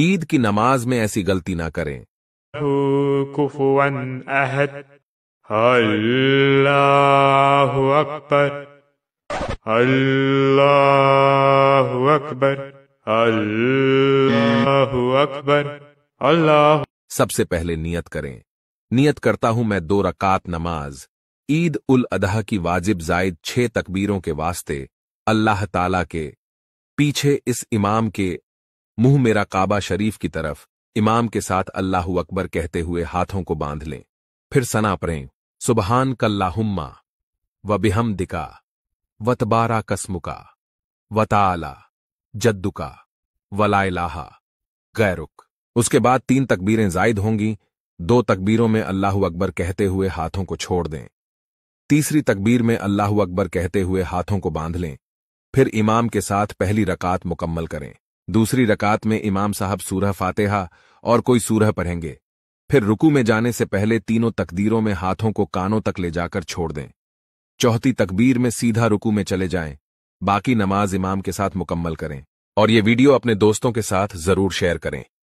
ईद की नमाज में ऐसी गलती ना करें अल्लाह अकबर अल्लाह अकबर अल्लाह अकबर अल्लाह सबसे पहले नियत करें नियत करता हूं मैं दो रकात नमाज ईद उल अदहा की वाजिब जायद छह तकबीरों के वास्ते अल्लाह ताला के पीछे इस इमाम के मुंह मेरा काबा शरीफ की तरफ इमाम के साथ अल्लाह अकबर कहते हुए हाथों को बांध लें फिर सना पड़ें सुबहान कल्लाहुम्मा व बिहम दिका वतबारा कसमुका वताला जद्दुका वलायलाहा गैरुक उसके बाद तीन तकबीरें जायद होंगी दो तकबीरों में अल्लाह अकबर कहते हुए हाथों को छोड़ दें तीसरी तकबीर में अल्लाह अकबर कहते हुए हाथों को बांध लें फिर इमाम के साथ पहली रकात मुकम्मल करें दूसरी रकात में इमाम साहब सूरह फातेहा और कोई सूरह पढ़ेंगे फिर रुकू में जाने से पहले तीनों तकदीरों में हाथों को कानों तक ले जाकर छोड़ दें चौथी तकबीर में सीधा रुकू में चले जाएं, बाकी नमाज इमाम के साथ मुकम्मल करें और ये वीडियो अपने दोस्तों के साथ जरूर शेयर करें